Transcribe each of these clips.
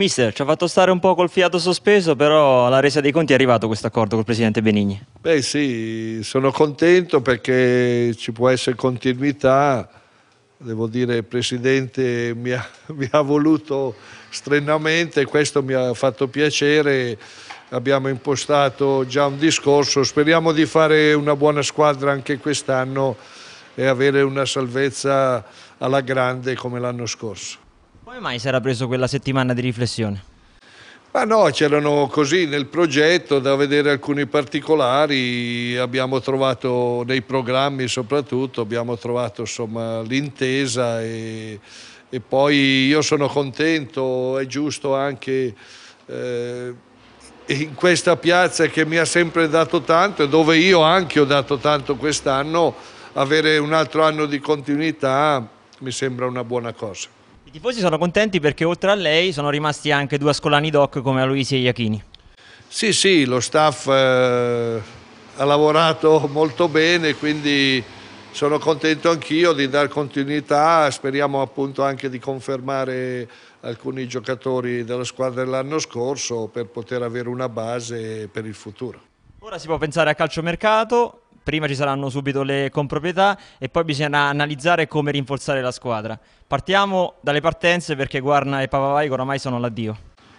Mister, ci ha fatto stare un po' col fiato sospeso, però alla resa dei conti è arrivato questo accordo col presidente Benigni. Beh sì, sono contento perché ci può essere continuità. Devo dire, il presidente mi ha, mi ha voluto strenuamente, questo mi ha fatto piacere. Abbiamo impostato già un discorso, speriamo di fare una buona squadra anche quest'anno e avere una salvezza alla grande come l'anno scorso. Come mai si era preso quella settimana di riflessione? Ma no, c'erano così nel progetto da vedere alcuni particolari, abbiamo trovato nei programmi soprattutto, abbiamo trovato insomma, l'intesa e, e, poi io sono contento, è giusto anche eh, in questa piazza che mi ha sempre dato tanto e dove io anche ho dato tanto quest'anno, avere un altro anno di continuità mi sembra una buona cosa. I tifosi sono contenti perché oltre a lei sono rimasti anche due ascolani doc come Aloisi e Iachini. Sì, sì, lo staff eh, ha lavorato molto bene, quindi sono contento anch'io di dar continuità, speriamo appunto anche di confermare alcuni giocatori della squadra dell'anno scorso per poter avere una base per il futuro. Ora si può pensare a calciomercato, prima ci saranno subito le comproprietà e poi bisognerà analizzare come rinforzare la squadra. Partiamo dalle partenze perché Guarna e Papavaico oramai sono l'addio.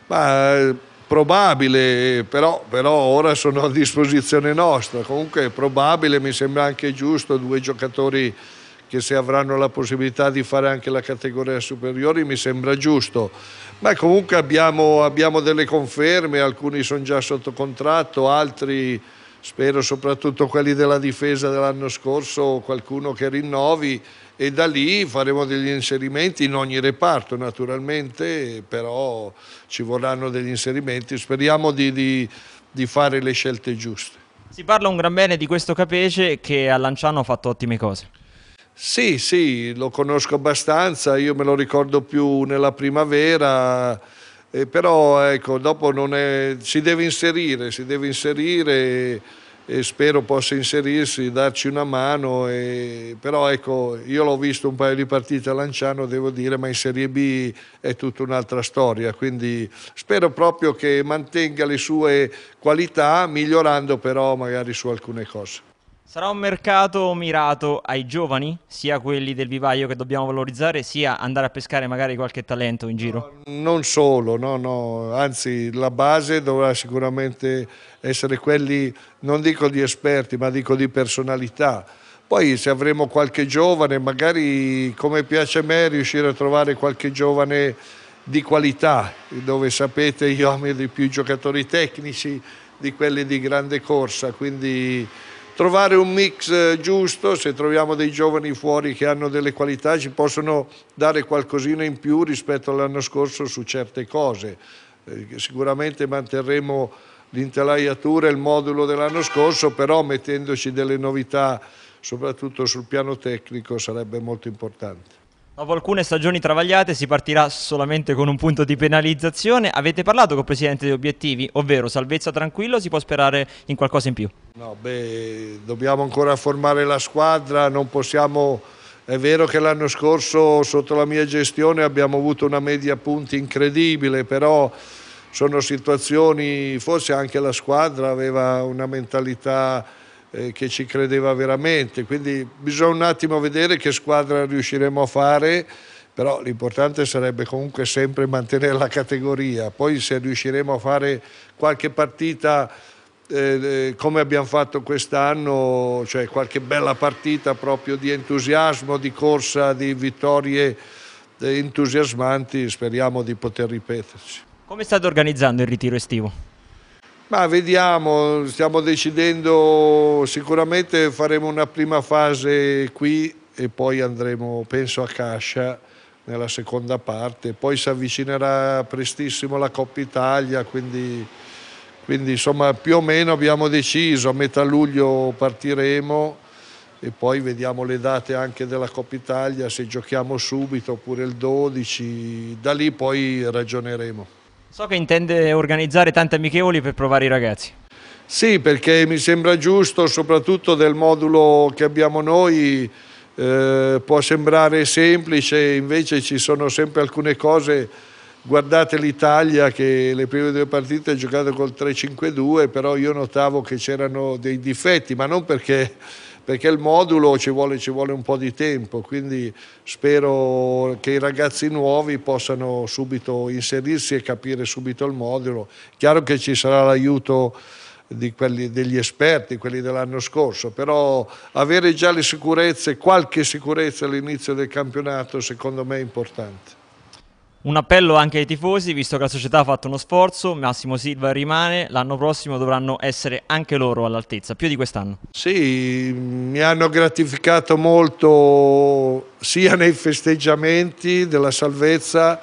Eh, probabile, però, però, ora sono a disposizione nostra. Comunque è probabile, mi sembra anche giusto, due giocatori che se avranno la possibilità di fare anche la categoria superiore mi sembra giusto. Ma comunque abbiamo, abbiamo delle conferme, alcuni sono già sotto contratto, altri spero soprattutto quelli della difesa dell'anno scorso, qualcuno che rinnovi e da lì faremo degli inserimenti in ogni reparto naturalmente, però ci vorranno degli inserimenti, speriamo di, di, di fare le scelte giuste. Si parla un gran bene di questo Capece che a Lanciano ha fatto ottime cose. Sì, sì, lo conosco abbastanza, io me lo ricordo più nella primavera eh, però ecco, dopo è, si deve inserire, si deve inserire e, e, spero possa inserirsi, darci una mano. E, però ecco, io l'ho visto un paio di partite a Lanciano, devo dire, ma in Serie B è tutta un'altra storia. Quindi spero proprio che mantenga le sue qualità, migliorando però magari su alcune cose. Sarà un mercato mirato ai giovani, sia quelli del vivaio che dobbiamo valorizzare, sia andare a pescare magari qualche talento in giro? No, non solo, no, no. anzi la base dovrà sicuramente essere quelli, non dico di esperti, ma dico di personalità. Poi se avremo qualche giovane, magari come piace a me riuscire a trovare qualche giovane di qualità, dove sapete io amo di più i giocatori tecnici di quelli di grande corsa, quindi trovare un mix eh, giusto, se troviamo dei giovani fuori che hanno delle qualità ci possono dare qualcosina in più rispetto all'anno scorso su certe cose. Eh, sicuramente manterremo l'intelaiatura e il modulo dell'anno scorso, però mettendoci delle novità soprattutto sul piano tecnico sarebbe molto importante. Dopo alcune stagioni travagliate si partirà solamente con un punto di penalizzazione. Avete parlato con il Presidente degli obiettivi, ovvero salvezza tranquilla o si può sperare in qualcosa in più? No, beh, dobbiamo ancora formare la squadra, non possiamo... È vero che l'anno scorso sotto la mia gestione abbiamo avuto una media punti incredibile, però sono situazioni, forse anche la squadra aveva una mentalità eh, che ci credeva veramente, quindi bisogna un attimo vedere che squadra riusciremo a fare, però l'importante sarebbe comunque sempre mantenere la categoria, poi se riusciremo a fare qualche partita eh, eh come abbiamo fatto quest'anno, cioè qualche bella partita proprio di entusiasmo, di corsa, di vittorie eh, entusiasmanti, speriamo di poter ripeterci. Come state organizzando il ritiro estivo? Ma vediamo, stiamo decidendo, sicuramente faremo una prima fase qui e poi andremo, penso, a Cascia nella seconda parte. Poi si avvicinerà prestissimo la Coppa Italia, quindi, quindi insomma più o meno abbiamo deciso, a metà luglio partiremo e poi vediamo le date anche della Coppa Italia, se giochiamo subito oppure il 12, da lì poi ragioneremo. So che intende organizzare tante amichevoli per provare i ragazzi. Sì, perché mi sembra giusto, soprattutto del modulo che abbiamo noi, eh, può sembrare semplice, invece ci sono sempre alcune cose. Guardate l'Italia che le prime due partite ha giocato col 3-5-2, però io notavo che c'erano dei difetti, ma non perché perché il modulo ci vuole, ci vuole un po' di tempo, quindi spero che i ragazzi nuovi possano subito inserirsi e capire subito il modulo. Chiaro che ci sarà l'aiuto di quelli, degli esperti, quelli dell'anno scorso, però avere già le sicurezze, qualche sicurezza all'inizio del campionato secondo me è importante. Un appello anche ai tifosi, visto che la società ha fatto uno sforzo, Massimo Silva rimane, l'anno prossimo dovranno essere anche loro all'altezza, più di quest'anno. Sì, mi hanno gratificato molto sia nei festeggiamenti della salvezza,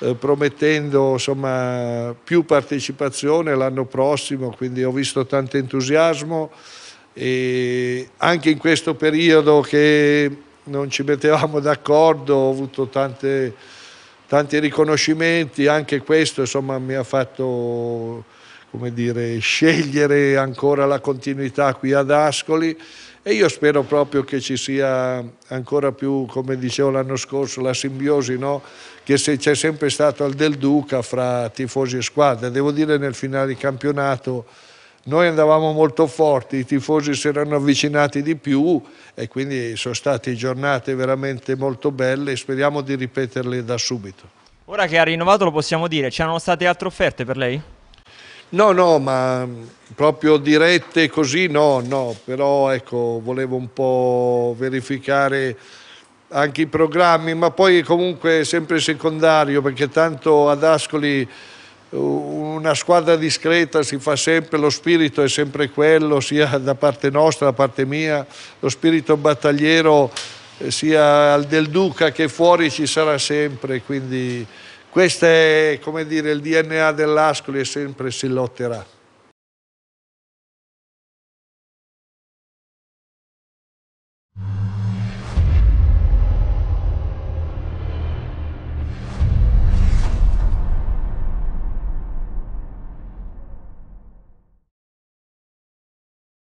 eh, promettendo insomma, più partecipazione l'anno prossimo, quindi ho visto tanto entusiasmo e anche in questo periodo che non ci mettevamo d'accordo ho avuto tante tanti riconoscimenti, anche questo insomma, mi ha fatto dire, scegliere ancora la continuità qui ad Ascoli e io spero proprio che ci sia ancora più, come dicevo l'anno scorso, la simbiosi no? che c'è sempre stato al del Duca fra tifosi e squadra. Devo dire nel finale di campionato noi andavamo molto forti, i tifosi si erano avvicinati di più e quindi sono state giornate veramente molto belle e speriamo di ripeterle da subito. Ora che ha rinnovato lo possiamo dire, c'erano state altre offerte per lei? No, no, ma proprio dirette così no, no, però ecco, volevo un po' verificare anche i programmi, ma poi comunque è sempre secondario perché tanto ad Ascoli una squadra discreta si fa sempre, lo spirito è sempre quello, sia da parte nostra, da parte mia, lo spirito battagliero eh, sia al del Duca che fuori ci sarà sempre, quindi questo è come dire il DNA dell'Ascoli e sempre si lotterà.